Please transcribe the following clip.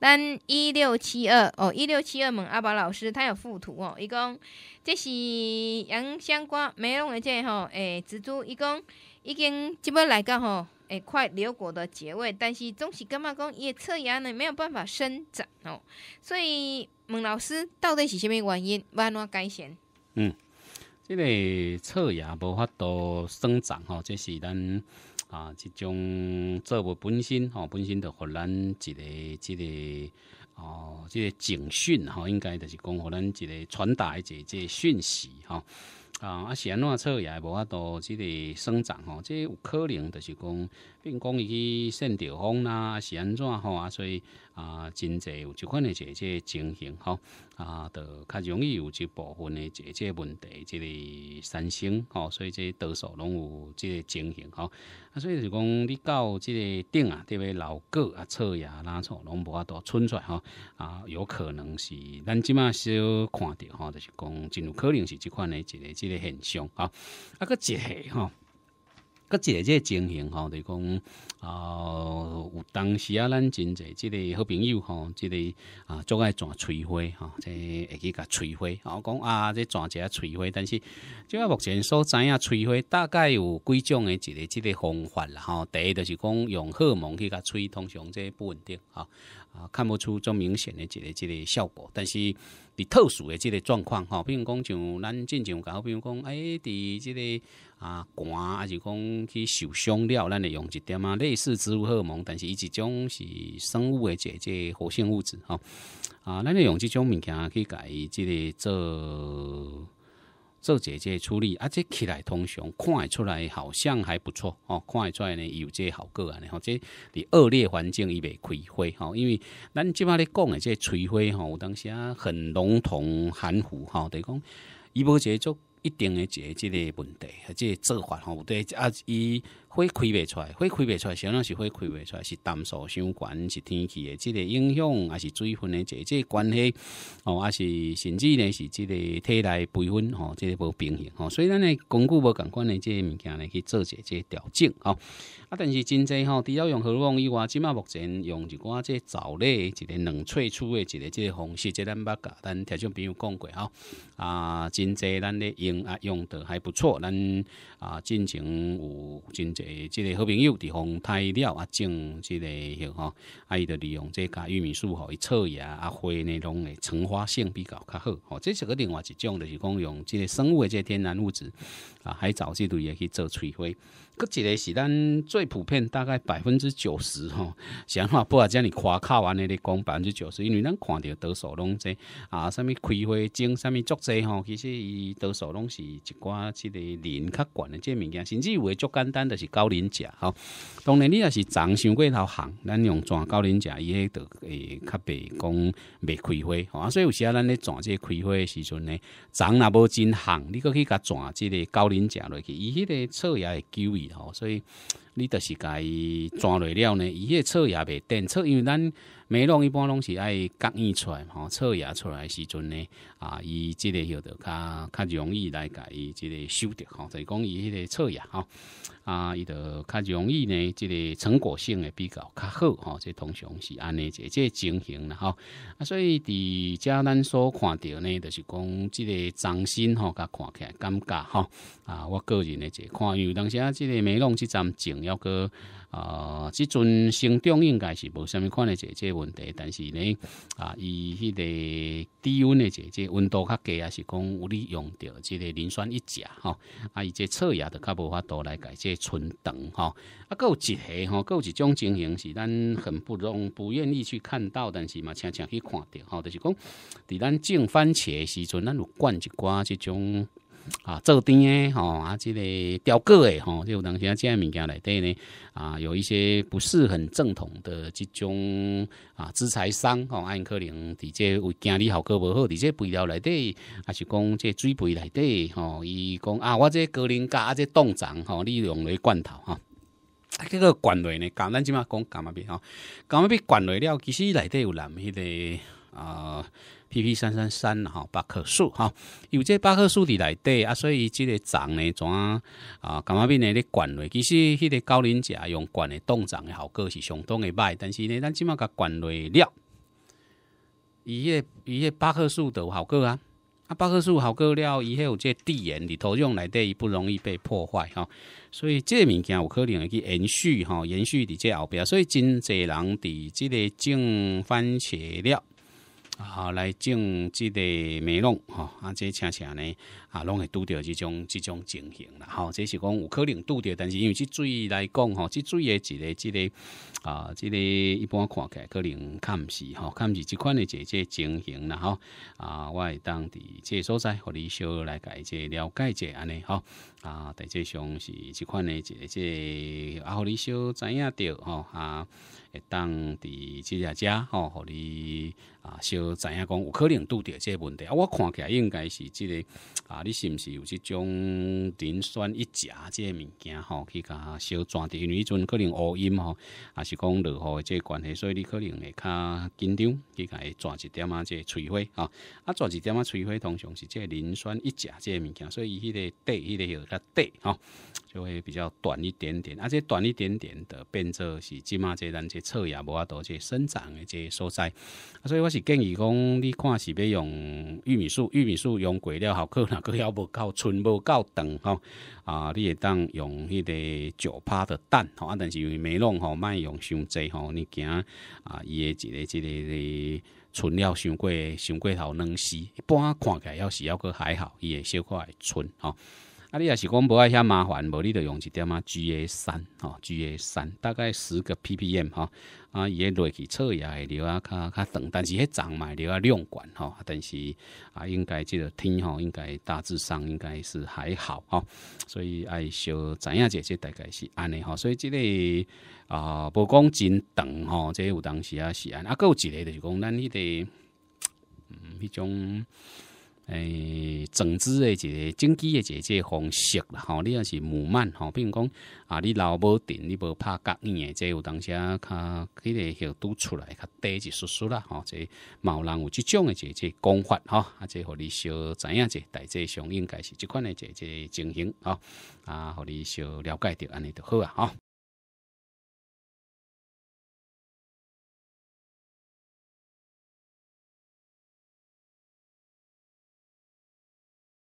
咱一六七二哦，一六七二问阿宝老师，他有附图哦，一共这是养香瓜没用的这吼，诶，植株一共已经这要来讲吼，诶，快结果的结尾，但是总是感觉讲，叶侧芽呢没有办法生长哦，所以问老师到底是虾物原因，要安怎改善？嗯，这个侧芽无法都生长哦，这是咱。啊，即种作物本身，吼，本身就互咱一个、即个，哦，这个警讯，吼，应该就是讲互咱一个传达一个即、个讯息，吼。啊，啊，是安怎错也无法度即个生长，吼，这有可能就是讲。并讲伊去信地方啦，是安怎吼？啊，所以啊，真侪有即款诶一个情形吼，啊，着较容易有一部分诶一个问题，即个产生吼，所以即多数拢有即个情形吼。啊，所以是讲你到即个顶啊，特别老个啊，错啊，哪错拢无法度伸出来吼。啊，有可能是咱即卖少看着吼，就是讲真有可能是即款诶一个，即个现象吼啊，个一个吼。个即个情形吼，就讲，呃，有当时啊，咱真侪即个好朋友吼，即个啊，做爱怎催花吼，即会去甲催花，我讲啊，即怎下催花，但是，即个目前所知影催花大概有几种诶，一个即个方法，啦吼，第一就是讲用荷蒙去甲催，通常即不稳定，吼、啊，看不出遮明显诶，一个即个效果，但是。伫特殊的即个状况，吼，比如讲像咱正常讲，比如讲，诶伫这个啊，寒啊，是讲去受伤了，咱会用一点啊，类似植物荷尔蒙，但是一种是生物的即这活性物质，吼，啊，咱会用这种物件去伊即个做。做姐姐处理，啊，这起来通常看出来好像还不错哦，看出来呢有这效果啊，然后这在恶劣环境伊袂开花哈，因为咱即摆咧讲诶，这催花吼，有当时啊很笼统含糊哈，等于讲伊无一奏。一定的这即个问题，这做法吼对啊伊。会开袂出，来，会开袂出，来，相当是会开袂出，来，是淡数伤高，是天气诶，即个影响，还是水分诶，即个关系，哦，还是甚至呢是即个体内培分，吼，即个无平衡，吼，所以咱咧根据无感官诶，即个物件呢去做些即个调整，吼，啊，但是真侪吼，除了用河洛王以外，即马目前用一寡即藻类，一个冷萃取诶，一个即方式，节咱捌甲咱听众朋友讲过吼，啊，真侪咱咧用啊用得还不错，咱啊，进前有真侪。诶，即个好朋友地方，太了啊！种即个吼，啊伊着利用即个玉米树吼，伊草芽啊、花呢，拢会成花性比较较好。哦，这是个另外一种，就是讲用即个生物诶，即天然物质啊，海藻之类也去做催花。个一个是咱最普遍，大概百分之九十吼，想法不啊？只要你夸卡完，尼咧讲百分之九十，因为咱看到得手拢侪啊，啥物开花精，啥物作侪吼，其实伊得手拢是一寡即个磷较悬的这物件，甚至有的足简单的是高龄假吼。当然你若是长伤过头行，咱用转高龄假伊迄个较袂讲袂开花吼，所以有时啊，咱咧转这开花时阵呢，长若无真行，你可去甲转即个高龄假落去，伊迄个草也会久伊。好，所以。你就是家伊抓落了呢，伊个册牙袂电册，因为咱美容一般拢是爱钢印出来，吼册牙出来时阵呢，啊，伊即个晓得较较容易来家伊即个修得吼，就是讲伊迄个册牙吼，啊，伊就较容易呢，即个成果性会比较较好哈，这通常是安尼者，这情形啦哈。啊，所以伫遮咱所看到呢，就是讲即个掌心吼，较看起来尴尬哈。啊，我个人一个看有当啊，这个美容去怎整。要个啊，即阵生长应该是无虾米款诶，姐即个问题。但是呢，啊，伊迄个低温的姐姐温度较低啊，是讲有利用着即个磷酸一钾吼啊，伊即测牙的较无法度来改即个春长吼啊，够有一下吼，够有一种情形是咱很不容不愿意去看到，但是嘛，常常去看到吼，就是讲，伫咱种番茄时阵，咱有灌一寡即种。啊，做甜诶，吼啊，这个雕刻诶，吼，就有即个物件内底呢，啊，有一些不是很正统的即种啊，资材商，吼，啊、可能伫即为惊你效果不好，伫即肥料内底，还是讲这水肥内底，吼，伊讲啊，我这高岭砂啊，这冻涨吼，你用来罐头哈，啊，这个罐类呢，讲咱即码讲干嘛别，吼，干嘛别罐类了，其实内底有哪迄个。呃，P P 三三三哈，八棵树哈，有这八棵树伫来底啊，所以这个长呢，全啊，干嘛变呢？你灌去。其实迄个高龄者用灌的冻长的效果是相当的歹。但是呢，咱即嘛甲灌去了，伊个伊个八棵树都效果啊，啊八棵树效果了，伊迄有这地缘里头用来底不容易被破坏哈，所以这物件有可能会去延续哈，延续伫这后壁，所以真济人伫即个种番茄了。啊，来种这个梅龙，吼，啊，这恰恰呢。啊，拢会拄着即种、即种情形啦，吼！这是讲有可能拄着，但是因为即水来讲，吼，即水诶，一个、即个，啊，即个一般看起来可能较毋是，吼，较毋是即款诶，一个即情形啦，吼！啊，我会当伫即个所在，互你小来解解了解者安尼，吼！啊，大致上是即款诶，一个即啊，互你小知影着吼！啊，当伫即只家，吼，互你啊，小知影讲有可能拄着即个问题，啊，我看起来应该是即个啊。你是不是有这种磷酸一钾这物件吼？去甲小抓点，因为阵可能乌阴吼，也是讲落雨的这关系，所以你可能会较紧张，去甲抓一点啊这催花啊，啊抓一点啊催花，通常是这磷酸一钾这物件，所以伊迄个短，迄个又较短吼，就会比较短一点点，啊，即短一点点的变作是即嘛这咱这草芽无啊多这生长的这所在，所以我是建议讲，你看是要用玉米素，玉米素用过了好克啦？要无够，存无够长吼啊！你也当用迄个九趴的蛋吼，啊，但是因为没弄吼，卖用伤济吼，你惊啊！伊的这个这个的存了伤过伤过头卵死，一般看起来要是要个还好，伊会小可来存吼。啊，你也是讲无爱遐麻烦，无你就用一点啊 g a 三吼，GA 三大概十个 ppm 哈，啊，伊也落去测也会流啊，较较长，但是迄长嘛，流啊量管吼，但是啊，应该即个天吼，应该大致上应该是还好吼，所以啊，小知影姐姐大概是安尼吼，所以即个啊，无讲真长吼，即有当时啊是安，啊，个有一个就是讲咱迄个嗯迄种。诶，整资的一个整枝的一个方式啦，吼，你要是毋慢，吼，比如讲啊，你老无电，你无拍格硬的，即有当时啊，较，迄个就拄出来较低一叔叔啦，吼，即有人有即种的即个讲法，吼，啊，即互你小知影者，大致上应该是即款的即个情形，吼，啊，互你小了解着安尼就好啊，吼。